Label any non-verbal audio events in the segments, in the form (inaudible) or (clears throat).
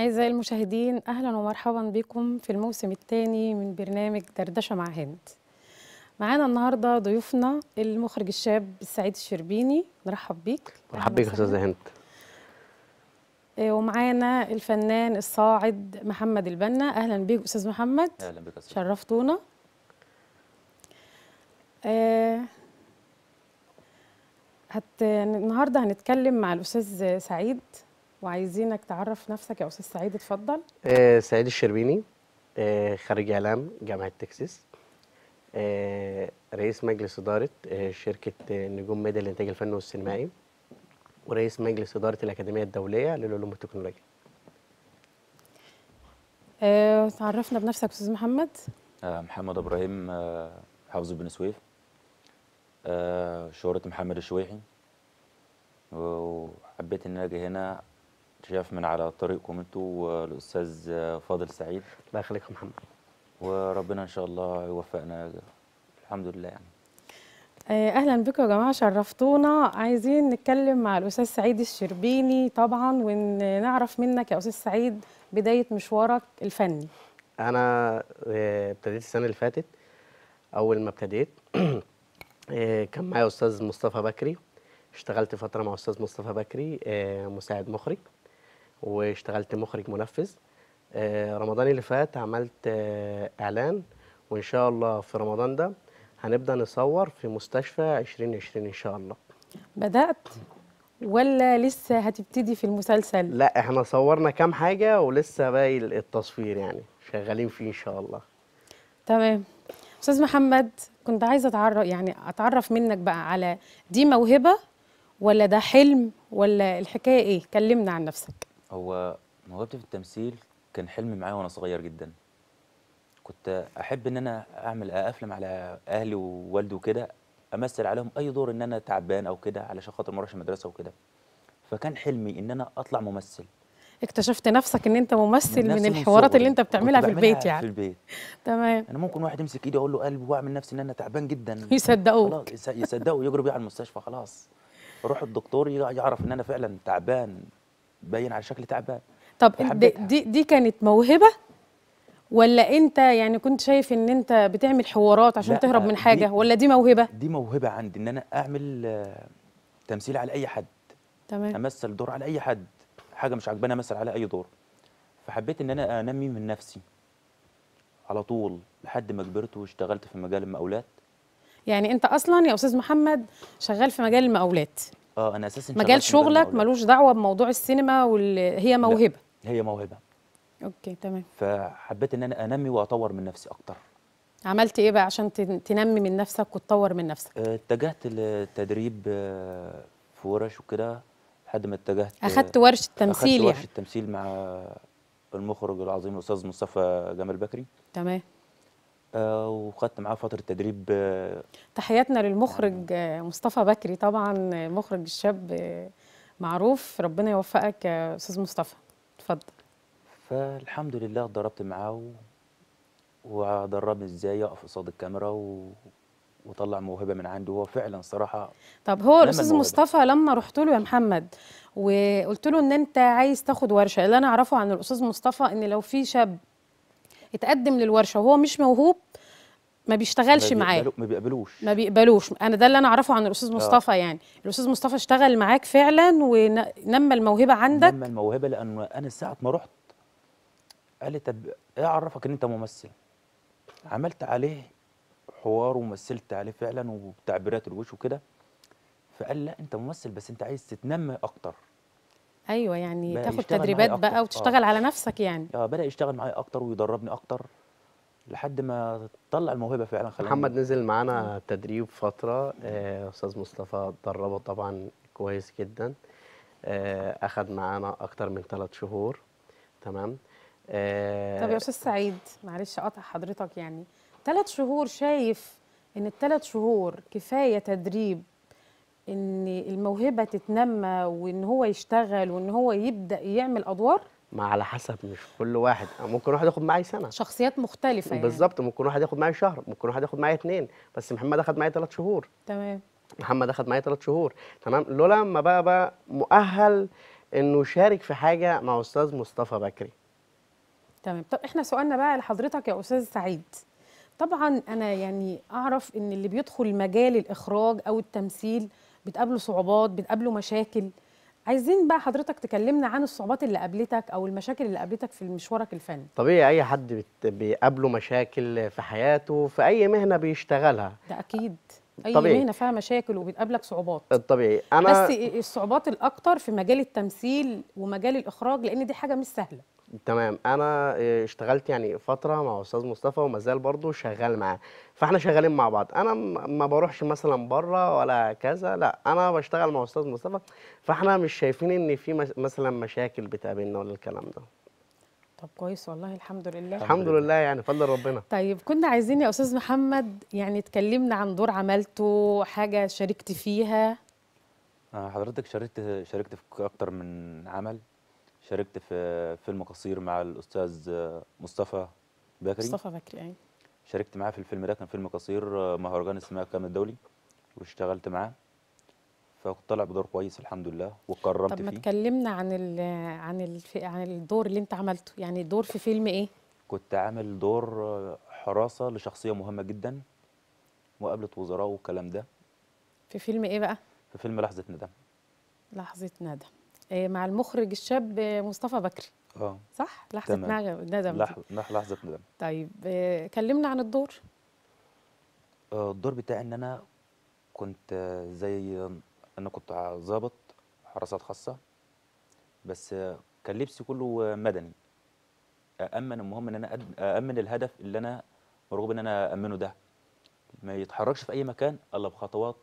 أعزائي المشاهدين أهلا ومرحبا بكم في الموسم الثاني من برنامج دردشة مع هند معانا النهاردة ضيوفنا المخرج الشاب سعيد الشربيني نرحب بيك مرحب بيك أستاذة هند آه، ومعانا الفنان الصاعد محمد البنا أهلا بيك أستاذ محمد أهلا بك أستاذ شرفتونا آه هت... النهارده هنتكلم مع الأستاذ سعيد وعايزينك تعرف نفسك يا استاذ سعيد اتفضل آه سعيد الشربيني آه خريج اعلام جامعه تكساس آه رئيس مجلس اداره آه شركه آه نجوم ميديا للانتاج الفني والسينمائي ورئيس مجلس اداره الاكاديميه الدوليه للعلوم والتكنولوجيا آه تعرفنا بنفسك استاذ محمد آه محمد ابراهيم آه حافظ بن سويف آه شهرة محمد الشويحي وحبيت ان اجي هنا شاف من على طريقكم انتوا والاستاذ فاضل سعيد الله يخليك يا محمد وربنا ان شاء الله يوفقنا الحمد لله يعني آه، اهلا بكم يا جماعه شرفتونا عايزين نتكلم مع الاستاذ سعيد الشربيني طبعا ونعرف منك يا استاذ سعيد بدايه مشوارك الفني انا آه، ابتديت السنه اللي فاتت اول ما ابتديت (clears throat) آه، كان معايا استاذ مصطفى بكري اشتغلت فتره مع استاذ مصطفى بكري مساعد مخرج واشتغلت مخرج منفذ آه، رمضان اللي فات عملت آه، اعلان وان شاء الله في رمضان ده هنبدا نصور في مستشفى 2020 ان شاء الله بدات ولا لسه هتبتدي في المسلسل لا احنا صورنا كام حاجه ولسه باقي التصوير يعني شغالين فيه ان شاء الله تمام استاذ محمد كنت عايزه اتعرف يعني اتعرف منك بقى على دي موهبه ولا ده حلم ولا الحكايه ايه كلمنا عن نفسك هو موهبتي في التمثيل كان حلم معايا وانا صغير جدا كنت احب ان انا اعمل افلم على اهلي ووالدي وكده امثل عليهم اي دور ان انا تعبان او كده علشان خاطر ما اروحش المدرسه وكده فكان حلمي ان انا اطلع ممثل اكتشفت نفسك ان انت ممثل من, من الحوارات اللي انت بتعملها في البيت يعني في البيت تمام انا ممكن واحد يمسك ايدي اقول له قلب واعمل نفسي ان انا تعبان جدا يصدقوك خلاص يصدقوا يجروا بيه على المستشفى خلاص اروح الدكتور يعرف ان انا فعلا تعبان باين على شكل تعبان طب دي دي كانت موهبه ولا انت يعني كنت شايف ان انت بتعمل حوارات عشان تهرب من حاجه دي ولا دي موهبه دي موهبه عندي ان انا اعمل آه، تمثيل على اي حد تمام امثل دور على اي حد حاجه مش عجباني امثل على اي دور فحبيت ان انا انمي من نفسي على طول لحد ما كبرت واشتغلت في مجال المقاولات يعني انت اصلا يا استاذ محمد شغال في مجال المقاولات اه انا اساسا مجال شغلك ملوش دعوه بموضوع السينما وال... هي موهبه لا. هي موهبه اوكي تمام فحبيت ان انا انمي واطور من نفسي اكتر عملت ايه بقى عشان تنمي من نفسك وتطور من نفسك آه، اتجهت للتدريب آه، في ورش وكده لحد ما اتجهت اخدت ورشه تمثيل اخدت ورشه يعني. تمثيل مع المخرج العظيم الاستاذ مصطفى جمال بكري تمام آه، وخدت معاه فتره تدريب آه، تحياتنا للمخرج يعني مصطفى بكري طبعا مخرج الشاب آه، معروف ربنا يوفقك يا استاذ مصطفى اتفضل فالحمد لله اتدربت معاه و... ودربني ازاي اقف قصاد الكاميرا و... وطلع موهبه من عنده هو فعلا صراحه طب هو الاستاذ مصطفى لما رحت له يا محمد وقلت له ان انت عايز تاخد ورشه اللي انا اعرفه عن الاستاذ مصطفى ان لو في شاب يتقدم للورشه وهو مش موهوب ما بيشتغلش معاه ما بيقبلوش ما بيقبلوش انا ده اللي انا اعرفه عن الاستاذ آه. مصطفى آه. يعني الاستاذ مصطفى اشتغل معاك فعلا ونمى الموهبه عندك نمى الموهبه لان انا ساعه ما رحت قال لي طب ايه عرفك ان انت ممثل عملت عليه حوار ومثلت عليه فعلا وتعبيرات الوش وكده فقال لا انت ممثل بس انت عايز تتنمى اكتر ايوه يعني تاخد تدريبات بقى وتشتغل آه. على نفسك يعني اه بدا يشتغل معايا اكتر ويدربني اكتر لحد ما طلع الموهبه فعلا خلاني محمد نزل معانا تدريب فتره آه، استاذ آه مصطفى دربه طبعا كويس جدا آه اخد معانا اكتر من ثلاث شهور تمام آه طب يا استاذ سعيد معلش اقطع حضرتك يعني ثلاث شهور شايف ان الثلاث شهور كفايه تدريب ان الموهبه تتنمى وان هو يشتغل وان هو يبدا يعمل ادوار ما على حسب مش كل واحد ممكن واحد ياخد معايا سنه شخصيات مختلفه يعني. بالظبط ممكن واحد ياخد معايا شهر ممكن واحد ياخد معايا اثنين بس محمد اخد معايا ثلاث شهور تمام محمد اخد معايا ثلاث شهور تمام لولا ما بقى بقى مؤهل انه يشارك في حاجه مع استاذ مصطفى بكري تمام طب احنا سؤالنا بقى لحضرتك يا استاذ سعيد طبعا انا يعني اعرف ان اللي بيدخل مجال الاخراج او التمثيل بتقابله صعوبات بتقابله مشاكل عايزين بقى حضرتك تكلمنا عن الصعوبات اللي قابلتك او المشاكل اللي قابلتك في مشوارك الفني طبيعي اي حد بيقابله مشاكل في حياته في اي مهنه بيشتغلها ده اكيد اي طبيعي. مهنه فيها مشاكل وبتقابلك صعوبات الطبيعي انا بس الصعوبات الاكتر في مجال التمثيل ومجال الاخراج لان دي حاجه مش سهله تمام انا آه، اشتغلت يعني فتره مع استاذ مصطفى وما زال برضه شغال معاه فاحنا شغالين مع بعض انا ما بروحش مثلا بره ولا كذا لا انا بشتغل مع استاذ مصطفى فاحنا مش شايفين ان في مثلا مشاكل بتقابلنا ولا الكلام ده طب كويس والله الحمد لله الحمد لله يعني فضل ربنا طيب كنا عايزين يا استاذ محمد يعني تكلمنا عن دور عملته حاجه شاركت فيها آه، حضرتك شاركت شاركت في اكتر من عمل شاركت في فيلم قصير مع الاستاذ مصطفى بكري مصطفى بكري اي شاركت معاه في الفيلم ده كان فيلم قصير آه، مهرجان اسمها كان الدولي واشتغلت معاه فكنت طالع بدور كويس الحمد لله واتكرمت فيه طب ما اتكلمنا عن الـ عن الـ عن الدور اللي انت عملته يعني دور في فيلم ايه كنت عامل دور آه، حراسه لشخصيه مهمه جدا مقابله وزراء والكلام ده في فيلم ايه بقى في فيلم لحظه ندم لحظه ندم آه، مع المخرج الشاب مصطفى بكري اه صح لحظه تمام. ندم لح... لحظه ندم طيب آه، كلمنا عن الدور آه، الدور بتاعي ان انا كنت زي انا كنت ظابط حراسات خاصه بس كان لبسي كله مدني امن المهم ان انا امن الهدف اللي انا مرغوب ان انا امنه ده ما يتحركش في اي مكان الا بخطوات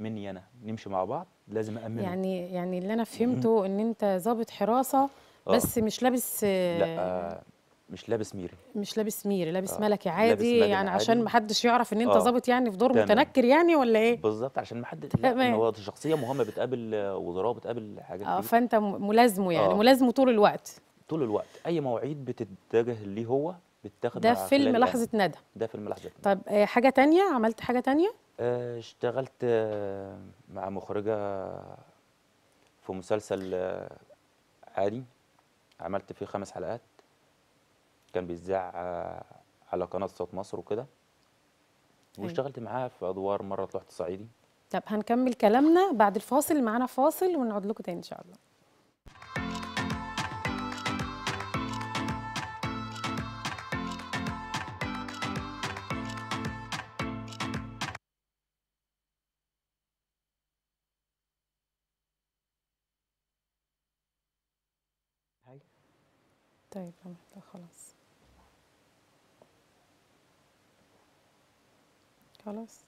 مني انا نمشي مع بعض لازم امنه يعني يعني اللي أنا (laughs) فهمته إن أنت ظابط حراسة آه. بس أوه. مش لابس لا آه، مش لابس ميري مش لابس ميري لابس آه، ملكي عادي لابس يعني عادي. عشان ما حدش يعرف ان انت ظابط يعني في دور تمام. متنكر يعني ولا ايه بالظبط عشان ما حدش هو شخصيه مهمه بتقابل وزراء بتقابل حاجات اه فانت ملازمه يعني أوه. ملازمه طول الوقت طول الوقت اي مواعيد بتتجه ليه هو بتاخد ده فيلم لحظه ندى ده فيلم لحظه ندى طب آه، حاجه تانية عملت حاجه تانية آه، اشتغلت آه، مع مخرجه في مسلسل عادي عملت فيه خمس حلقات كان بيتذاع على قناه صوت مصر وكده واشتغلت معاها في ادوار مره طلعت صعيدي طب هنكمل كلامنا بعد الفاصل معانا فاصل ونقعد لكم تاني ان شاء الله طيب خلاص خلاص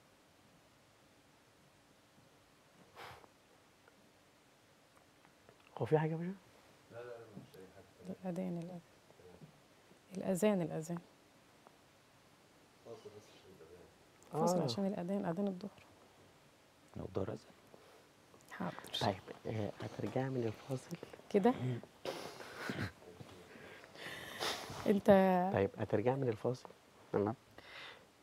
هو في حاجه يا باشا؟ لا لا مش اي حاجه الاذان الاذان الاذان الاذان فاصل بس عشان الاذان فاصل آه. عشان الاذان اذان الظهر الظهر اذان حاضر طيب آه، هترجعي من الفاصل كده (laughs) انت طيب هترجع من الفاصل تمام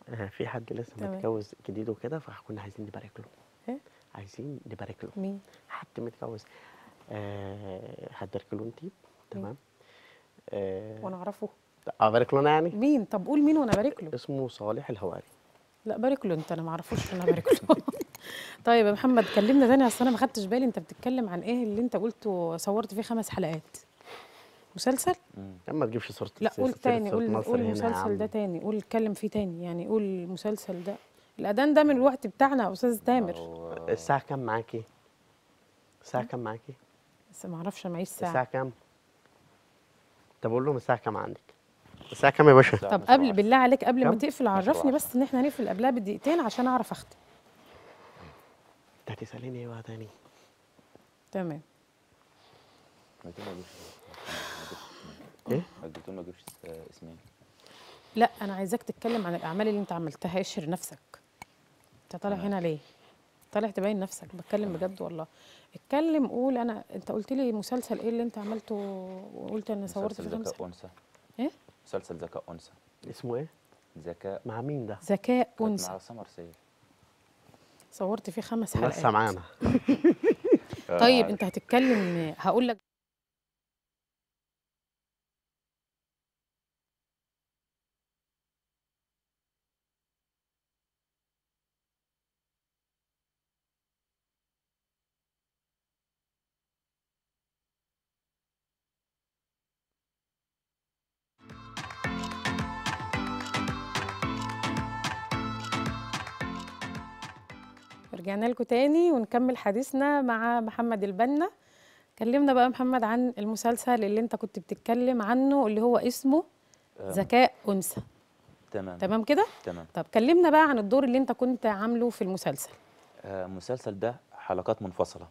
آه، في حد لسه متجوز جديد وكده فكنا عايزين نبارك له ايه عايزين نبارك له مين حد متجوز آه هتبارك تمام آه وانا اعرفه اه بارك له انا يعني مين طب قول مين وانا بارك له اسمه صالح الهواري لا بارك له انت انا ما اعرفوش انا بارك له (laughs) طيب يا محمد كلمنا تاني اصل انا ما خدتش بالي انت بتتكلم عن ايه اللي انت قلته صورت فيه خمس حلقات مسلسل؟ يا ما تجيبش صورة لا قول تاني قول قول المسلسل ده تاني قول اتكلم فيه تاني يعني قول المسلسل ده الأذان ده من الوقت بتاعنا يا أستاذ تامر الساعة كام معاكي؟ الساعة كام معاكي؟ بس ما اعرفش معيش ساعة الساعة كام؟ طب قول لهم الساعة كام عندك؟ الساعة كام يا باشا؟ طب قبل بالله عليك قبل ما تقفل عرفني بس إن احنا هنقفل قبلها بدقيقتين عشان أعرف أختم أنت هتسأليني إيه بقى تاني؟ تمام ايه الدكتور ما جابش اسمين لا انا عايزاك تتكلم عن الاعمال اللي انت عملتها اشهر نفسك انت طالع هنا ليه طالع تبين نفسك بتكلم بجد والله اتكلم قول انا انت قلت لي مسلسل ايه اللي انت عملته وقلت انا صورت في مسلسل ذكاء انثى ايه مسلسل ذكاء انثى اسمه ايه ذكاء مع مين ده ذكاء انثى مع سمر سيف صورت فيه خمس حلقات لسه معانا (laughs) (laughs) طيب انت هتتكلم هقول لك رجعنا لكم تاني ونكمل حديثنا مع محمد البنا كلمنا بقى محمد عن المسلسل اللي انت كنت بتتكلم عنه اللي هو اسمه آه. ذكاء انثى تمام تمام كده تمام طب كلمنا بقى عن الدور اللي انت كنت عامله في المسلسل المسلسل آه، ده حلقات منفصله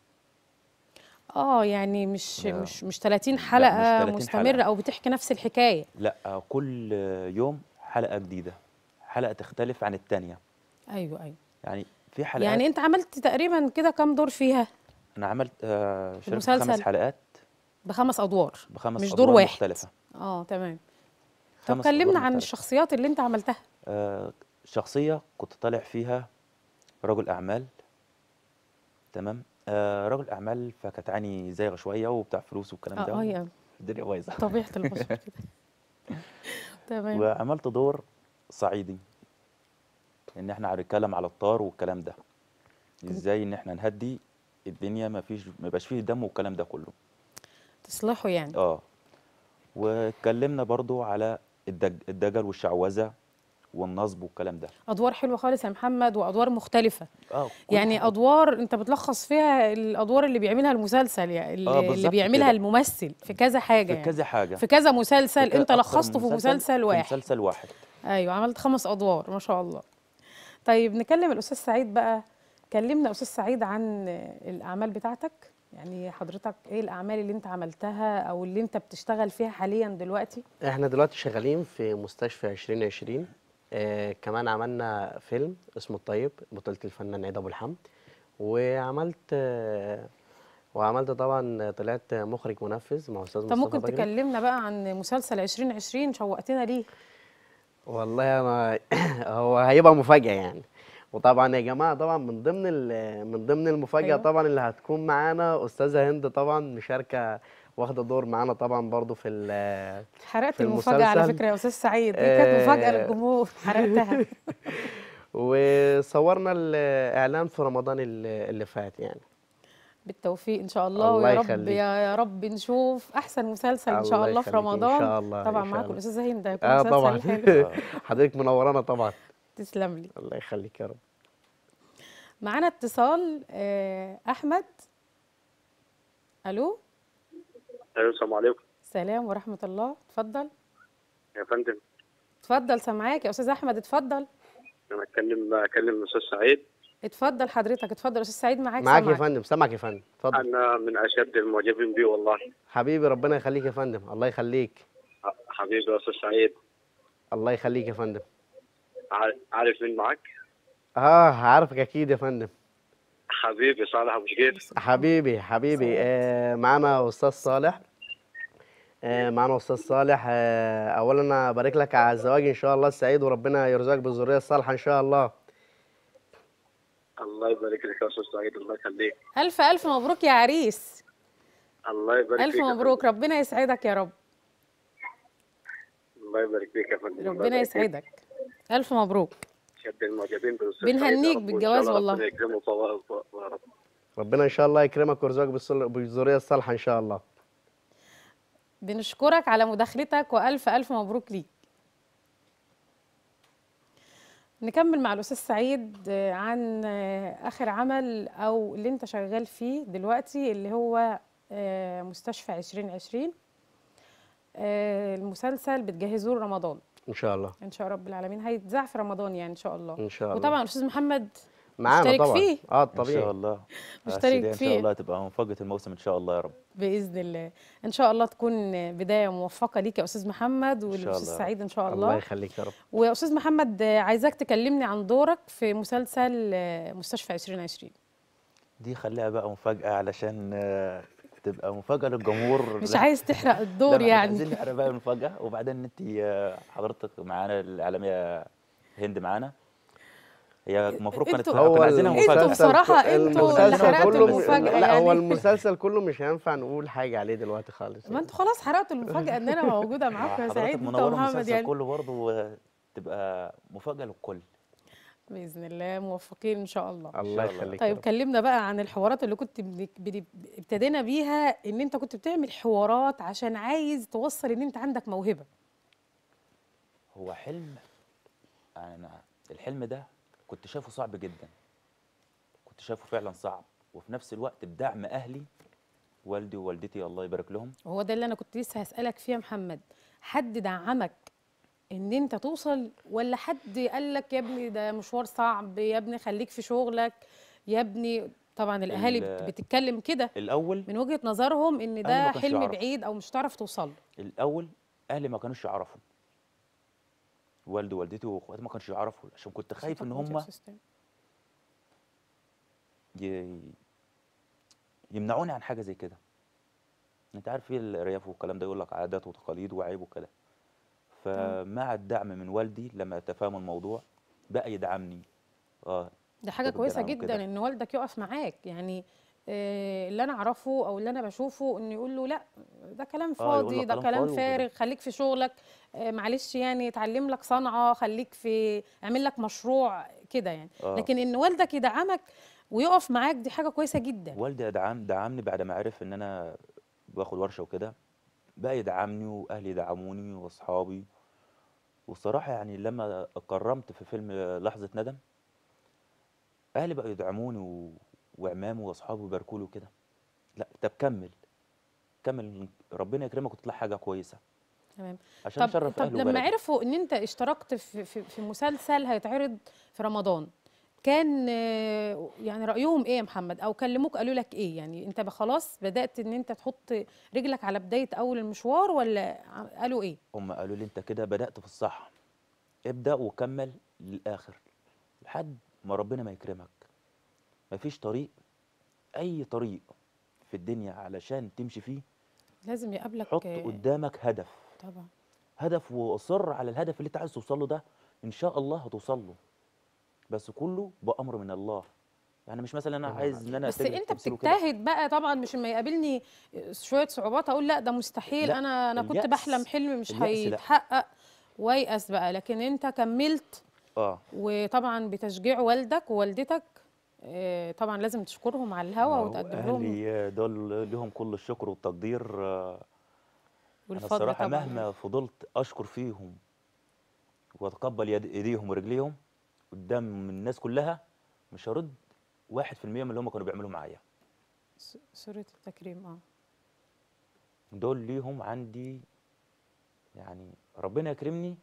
اه يعني مش آه. مش مش 30 حلقه مش 30 مستمره حلقة. او بتحكي نفس الحكايه لا آه، كل يوم حلقه جديده حلقه تختلف عن الثانيه ايوه ايوه يعني في حلقات يعني انت عملت تقريبا كده كام دور فيها انا عملت آه شاركت خمس حلقات بخمس ادوار بخمس مش أدوار دور واحد مختلفه اه تمام طب كلمنا عن الشخصيات اللي انت عملتها آه شخصيه كنت طالع فيها رجل اعمال تمام آه رجل اعمال فكانت عني زايغه شويه وبتاع فلوس والكلام آه ده اه يعني الدنيا بايظه طبيعه البشر كده (laughs) تمام وعملت دور صعيدي ان احنا هنتكلم على الطار والكلام ده ازاي ان احنا نهدي الدنيا ما فيش ما يبقاش فيه دم والكلام ده كله تصلحوا يعني اه واتكلمنا برضو على الدج... الدجل والشعوذه والنصب والكلام ده ادوار حلوه خالص يا محمد وادوار مختلفه اه يعني حلو. ادوار انت بتلخص فيها الادوار اللي بيعملها المسلسل يعني اللي, آه اللي بيعملها كده. الممثل في كذا حاجه في يعني. كذا حاجه في كذا مسلسل في انت آه، لخصته في مسلسل, مسلسل واحد في مسلسل واحد ايوه عملت خمس ادوار ما شاء الله طيب نكلم الاستاذ سعيد بقى كلمنا استاذ سعيد عن الاعمال بتاعتك يعني حضرتك ايه الاعمال اللي انت عملتها او اللي انت بتشتغل فيها حاليا دلوقتي احنا دلوقتي شغالين في مستشفى 2020 آه كمان عملنا فيلم اسمه الطيب بطولة الفنان عيد ابو الحمد وعملت آه وعملت طبعا طلعت مخرج منفذ مع استاذ مصطفى طب ممكن تكلمنا بقى عن مسلسل 2020 شوقتنا ليه والله انا (clears throat) هو هيبقى مفاجاه يعني وطبعا يا جماعه طبعا من ضمن (clears throat) من ضمن المفاجاه أيوه. طبعا اللي هتكون معانا استاذه هند طبعا مشاركه واخده دور معانا طبعا برضو في (laughs) حرقت في المفاجاه على فكره يا استاذ سعيد دي كانت آه. مفاجاه للجمهور (laughs) حرقتها (laughs) وصورنا الاعلان في رمضان اللي فات يعني بالتوفيق ان شاء الله, الله ويا يخليك. رب يا رب نشوف احسن مسلسل ان شاء الله, الله في رمضان ان شاء الله طبعا معاكم الاستاذ هند هيكون آه طبعا (laughs) حضرتك منورانا طبعا (laughs) تسلم لي الله يخليك يا رب معانا اتصال آه، احمد الو الو السلام عليكم السلام ورحمه الله اتفضل يا فندم اتفضل سامعاك يا استاذ احمد اتفضل انا اتكلم اكلم الاستاذ سعيد اتفضل حضرتك اتفضل يا استاذ سعيد معاك معاك يا فندم سامعك يا فندم اتفضل انا من اشد المعجبين بيه والله حبيبي ربنا يخليك يا فندم الله يخليك حبيبي يا استاذ سعيد الله يخليك يا فندم عارف مين معاك؟ اه عارفك اكيد يا فندم حبيبي صالح ابو شقير حبيبي حبيبي آه معانا استاذ صالح معنا آه، معانا استاذ صالح آه، اولا انا لك على الزواج ان شاء الله السعيد وربنا يرزقك بالذريه الصالحه ان شاء الله الله يبارك لك يا استاذ سعيد الله يخليك الف الف مبروك يا عريس الله يبارك فيك الف مبروك ربنا يسعدك يا رب الله يبارك فيك يا فندم ربنا يسعدك الف مبروك شد المعجبين بالاستاذ بنهنيك بالجواز والله ربنا يكرمه ربنا ان شاء الله يكرمك ويرزقك بالذريه الصالحه ان شاء الله بنشكرك على مداخلتك والف الف مبروك ليك نكمل مع الاستاذ سعيد آه، عن آه، اخر عمل او اللي انت شغال فيه دلوقتي اللي هو آه، مستشفى 2020 المسلسل بتجهزوه لرمضان ان شاء الله ان شاء رب العالمين هيتذاع في رمضان يعني ان شاء الله ان شاء الله وطبعا الاستاذ محمد معانا طبعا فيه. اه طبيعي ان شاء الله مشترك فيه آه، ان شاء الله تبقى مفاجاه الموسم ان شاء الله يا رب باذن الله ان شاء الله تكون بدايه موفقه ليك يا استاذ محمد والاستاذ سعيد ان شاء الله الله يخليك يا رب ويا استاذ محمد عايزاك تكلمني عن دورك في مسلسل آه، مستشفى 2020 دي خليها بقى مفاجاه علشان آه، تبقى مفاجاه للجمهور مش عايز تحرق الدور يعني عايزين نحرق بقى المفاجاه وبعدين انت حضرتك معانا الاعلاميه هند معانا هي إيه، المفروض كانت عايزينها مفاجاه انتوا بصراحه انتوا اللي حرقتوا المفاجاه لا يعني. هو المسلسل كله مش هينفع نقول حاجه عليه دلوقتي خالص يعني. ما انتوا خلاص حرقتوا المفاجاه ان انا موجوده (laughs) معاكم يا سعيد انتوا محمد يعني كله برضه تبقى مفاجاه للكل باذن الله موفقين ان شاء الله الله يخليك طيب كلمنا بقى عن الحوارات اللي كنت ابتدينا بيها ان انت كنت بتعمل حوارات عشان عايز توصل ان انت عندك موهبه هو حلم انا الحلم ده كنت شايفه صعب جدا كنت شايفه فعلا صعب وفي نفس الوقت بدعم اهلي والدي ووالدتي الله يبارك لهم هو ده اللي انا كنت لسه هسالك فيه يا محمد حد دعمك ان انت توصل ولا حد قال لك يا ابني ده مشوار صعب يا ابني خليك في شغلك يا ابني طبعا الاهالي بتتكلم كده الاول من وجهه نظرهم ان ده حلم يعرف. بعيد او مش هتعرف توصل له الاول اهلي ما كانوش يعرفوا والده ووالدتي واخواتي ما كانش يعرفوا عشان كنت خايف ان هم ي... يمنعوني عن حاجه زي كده انت عارف ايه الرياف والكلام ده يقول لك عادات وتقاليد وعيب وكده آه. فمع الدعم من والدي لما تفهم الموضوع بقى يدعمني اه ده حاجه كويسه جدا ان والدك يقف معاك يعني آه، اللي انا اعرفه او اللي انا بشوفه انه يقول له لا ده كلام آه، فاضي آه ده كلام, فارغ خليك في شغلك آه، معلش يعني اتعلم لك صنعه خليك في اعمل لك مشروع كده يعني آه. لكن ان والدك يدعمك ويقف معاك دي حاجه كويسه جدا والدي دعم دعمني بعد ما عرف ان انا باخد ورشه وكده بقى يدعمني واهلي يدعموني واصحابي والصراحه يعني لما اتكرمت في فيلم لحظه ندم اهلي بقى يدعموني و... وعمامه واصحابه يباركوا له كده لا طب كمل كمل ربنا يكرمك وتطلع حاجه كويسه تمام عشان طب, طب لما بلد. عرفوا ان انت اشتركت في, في, في مسلسل هيتعرض في رمضان كان يعني رايهم ايه يا محمد او كلموك قالوا لك ايه يعني انت خلاص بدات ان انت تحط رجلك على بدايه اول المشوار ولا قالوا ايه هم قالوا لي انت كده بدات في الصح ابدا وكمل للاخر لحد ما ربنا ما يكرمك مفيش طريق اي طريق في الدنيا علشان تمشي فيه لازم يقابلك حط قدامك هدف طبعا هدف واصر على الهدف اللي انت عايز توصل له ده ان شاء الله هتوصل له بس كله بامر من الله يعني مش مثلا انا عايز ان انا بس انت بتجتهد بقى طبعا مش لما يقابلني شويه صعوبات اقول لا ده مستحيل لا انا انا كنت بحلم حلم مش هيتحقق وياس بقى لكن انت كملت اه وطبعا بتشجيع والدك ووالدتك آه، طبعا لازم تشكرهم على الهوا وتقدم لهم اهلي دول لهم كل الشكر والتقدير آه، انا الصراحه طبعاً. مهما فضلت اشكر فيهم واتقبل ايديهم ورجليهم قدام الناس كلها مش هرد 1% من اللي هم كانوا بيعملوا معايا سورة التكريم اه دول ليهم عندي يعني ربنا يكرمني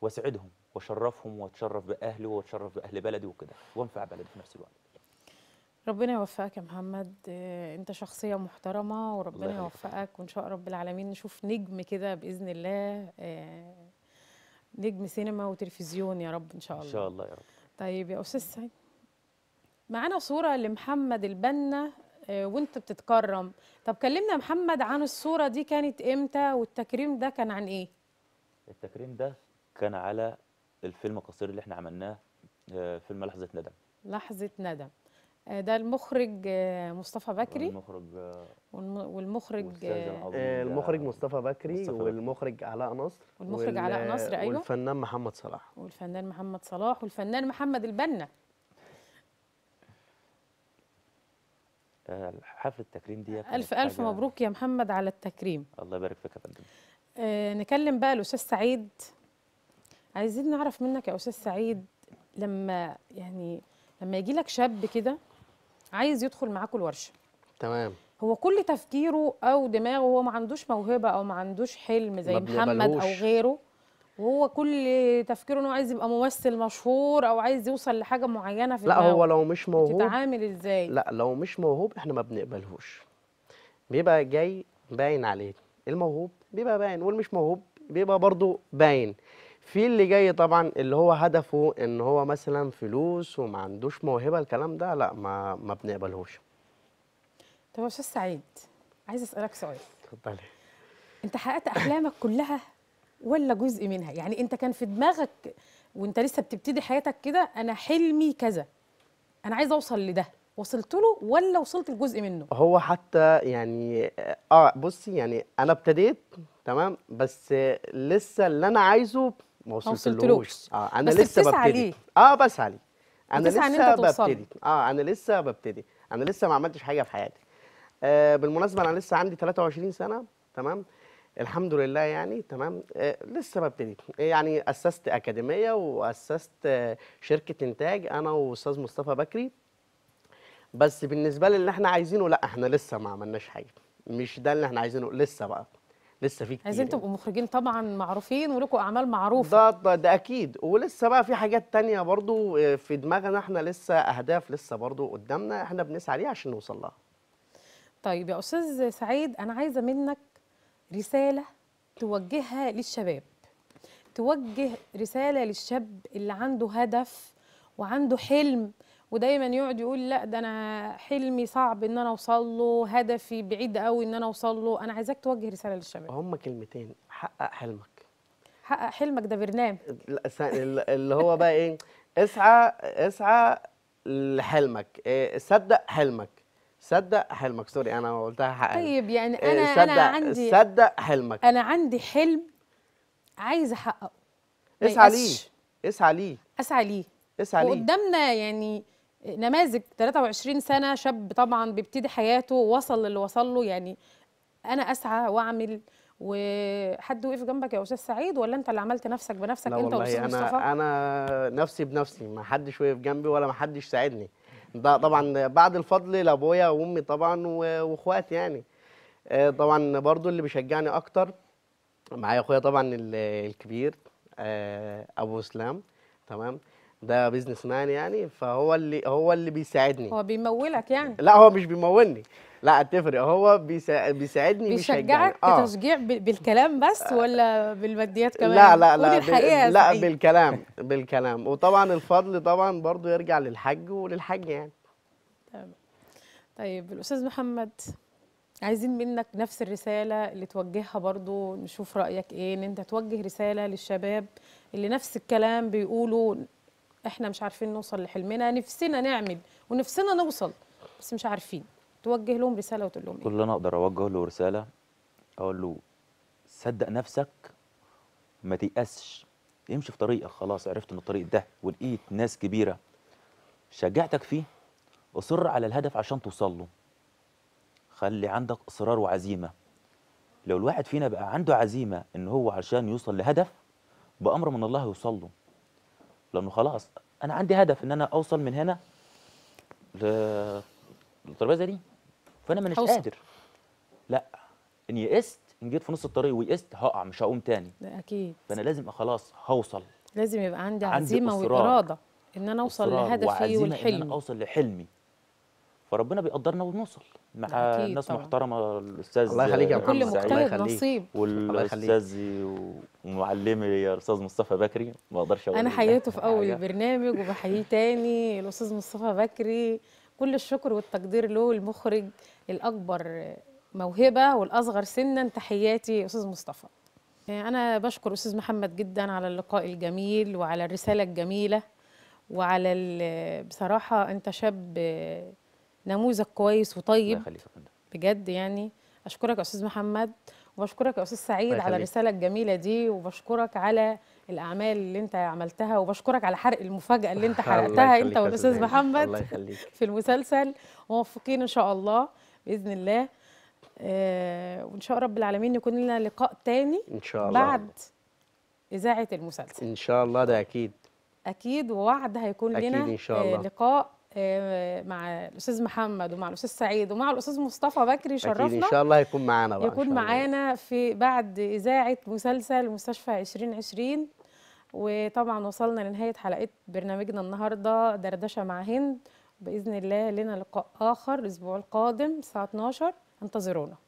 واسعدهم واشرفهم واتشرف باهله واتشرف باهل بلدي وكده وانفع بلدي في نفس الوقت ربنا يوفقك يا محمد انت شخصية محترمة وربنا يوفقك وان شاء رب العالمين نشوف نجم كده باذن الله آه، نجم سينما وتلفزيون يا رب ان شاء الله ان شاء الله يا رب طيب يا استاذ سعيد معانا صورة لمحمد البنا آه، وانت بتتكرم طب كلمنا يا محمد عن الصورة دي كانت امتى والتكريم ده كان عن ايه التكريم ده كان على الفيلم القصير اللي احنا عملناه آه، فيلم لحظه ندم لحظه ندم آه، ده المخرج آه، مصطفى بكري والمخرج والمخرج المخرج مصطفى بكري مصطفى والمخرج علاء نصر والمخرج علاء نصر ايوه والفنان محمد صلاح والفنان محمد صلاح والفنان محمد البنا حفل التكريم دي الف الف مبروك يا محمد على التكريم الله يبارك فيك يا فندم نكلم بقى الاستاذ سعيد عايزين نعرف منك يا استاذ سعيد لما يعني لما يجي لك شاب كده عايز يدخل معاكوا الورشه تمام هو كل تفكيره او دماغه هو ما عندوش موهبه او ما عندوش حلم زي محمد او غيره وهو كل تفكيره انه عايز يبقى ممثل مشهور او عايز يوصل لحاجه معينه في لا هو لو مش موهوب بتتعامل ازاي لا لو مش موهوب احنا ما بنقبلهوش بيبقى جاي باين عليه الموهوب بيبقى باين والمش موهوب بيبقى برضه باين في اللي جاي طبعا اللي هو هدفه ان هو مثلا فلوس وما عندوش موهبه الكلام ده لا ما ما بنقبلهوش طب يا استاذ سعيد عايز اسالك سؤال اتفضلي انت حققت احلامك كلها ولا جزء منها يعني انت كان في دماغك وانت لسه بتبتدي حياتك كده انا حلمي كذا انا عايز اوصل لده وصلت له ولا وصلت لجزء منه هو حتى يعني اه بصي يعني انا ابتديت تمام بس لسه اللي انا عايزه ما وصلتلوش اه انا بس لسه ببتدي اه بسعى علي انا لسه ببتدي اه انا لسه ببتدي انا لسه ما عملتش حاجه في حياتي آه بالمناسبه انا لسه عندي 23 سنه تمام الحمد لله يعني تمام آه لسه ببتدي يعني اسست اكاديميه واسست آه، شركه انتاج انا واستاذ مصطفى بكري بس بالنسبه للي احنا عايزينه لا احنا لسه ما عملناش حاجه مش ده اللي احنا عايزينه لسه بقى لسه في كتير عايزين تبقوا مخرجين طبعا معروفين ولكم اعمال معروفه ده ده اكيد ولسه بقى في حاجات تانية برضو آه، في دماغنا احنا لسه اهداف لسه برضو قدامنا احنا بنسعى ليها عشان نوصل لها طيب يا استاذ سعيد انا عايزه منك رساله توجهها للشباب توجه رساله للشاب اللي عنده هدف وعنده حلم ودايما يقعد يقول لا ده انا حلمي صعب ان انا اوصل له هدفي بعيد قوي ان انا اوصل له انا عايزاك توجه رساله للشباب هم كلمتين حقق حلمك حقق حلمك ده برنامج اللي هو بقى ايه اسعى اسعى لحلمك إيه صدق حلمك صدق حلمك سوري انا قلتها حقق طيب يعني انا إيه انا عندي صدق حلمك انا عندي حلم عايز احققه اسعى ليه اسعى ليه اسعى ليه قدامنا يعني نماذج 23 سنه شاب طبعا بيبتدي حياته وصل للي وصل له يعني انا اسعى واعمل وحد وقف جنبك يا استاذ سعيد ولا انت اللي عملت نفسك بنفسك انت والاستاذ مصطفى؟ انا انا نفسي بنفسي ما حدش وقف جنبي ولا ما حدش ساعدني ده طبعا بعد الفضل لابويا وامي طبعا واخواتي يعني آه، طبعا برضو اللي بيشجعني اكتر معايا اخويا طبعا الكبير آه، ابو اسلام تمام ده بيزنس مان يعني فهو اللي هو اللي بيساعدني هو بيمولك يعني لا هو مش بيمولني لا تفرق هو بيسا... بيساعدني بيشجعك آه. تشجيع بالكلام بس ولا بالماديات كمان لا لا لا بال... لا بالكلام بالكلام وطبعا الفضل طبعا برضو يرجع للحج وللحاج يعني تمام طيب الاستاذ محمد عايزين منك نفس الرسالة اللي توجهها برضو نشوف رأيك ايه ان انت توجه رسالة للشباب اللي نفس الكلام بيقولوا احنا مش عارفين نوصل لحلمنا نفسنا نعمل ونفسنا نوصل بس مش عارفين توجه لهم رساله وتقول لهم إيه؟ كل اللي انا اقدر اوجه له رساله اقول له صدق نفسك ما تيأسش امشي في طريقك خلاص عرفت ان الطريق ده ولقيت ناس كبيره شجعتك فيه اصر على الهدف عشان توصل له خلي عندك اصرار وعزيمه لو الواحد فينا بقى عنده عزيمه ان هو عشان يوصل لهدف بامر من الله يوصل له لانه خلاص انا عندي هدف ان انا اوصل من هنا ل الترابيزه دي فانا مش قادر لا ان يئست ان جيت في نص الطريق ويئست هقع مش هقوم تاني اكيد فانا لازم خلاص هوصل لازم يبقى عندي عزيمه عندي واراده ان انا اوصل لهدفي والحلم ان انا اوصل لحلمي فربنا بيقدرنا وبنوصل مع ناس طبعا. محترمه الاستاذ الله يخليك يا كل مجتهد نصيب والاستاذ ومعلمي يا استاذ مصطفى بكري ما اقدرش اقول انا حييته في اول البرنامج وبحييه تاني الاستاذ مصطفى بكري كل الشكر والتقدير له المخرج الاكبر موهبه والاصغر سنا تحياتي استاذ مصطفى انا بشكر استاذ محمد جدا على اللقاء الجميل وعلى الرساله الجميله وعلى بصراحه انت شاب نموذج كويس وطيب بجد يعني اشكرك يا استاذ محمد وبشكرك يا استاذ سعيد على الرساله الجميله دي وبشكرك على الاعمال اللي انت عملتها وبشكرك على حرق المفاجاه اللي انت (laughs) حرقتها انت والاستاذ محمد الله يخليك في المسلسل موفقين ان شاء الله باذن الله آه وان شاء رب العالمين يكون لنا لقاء تاني ان شاء الله بعد اذاعه المسلسل ان شاء الله ده اكيد اكيد ووعد هيكون أكيد لنا إن شاء الله. آه لقاء آه، مع الاستاذ محمد ومع الاستاذ سعيد ومع الاستاذ مصطفى بكري شرفنا ان شاء الله يكون معانا بقى يكون معانا في بعد اذاعه مسلسل مستشفى 2020 وطبعا وصلنا لنهايه حلقه برنامجنا النهارده دردشه مع هند باذن الله لنا لقاء اخر الاسبوع القادم الساعه 12 انتظرونا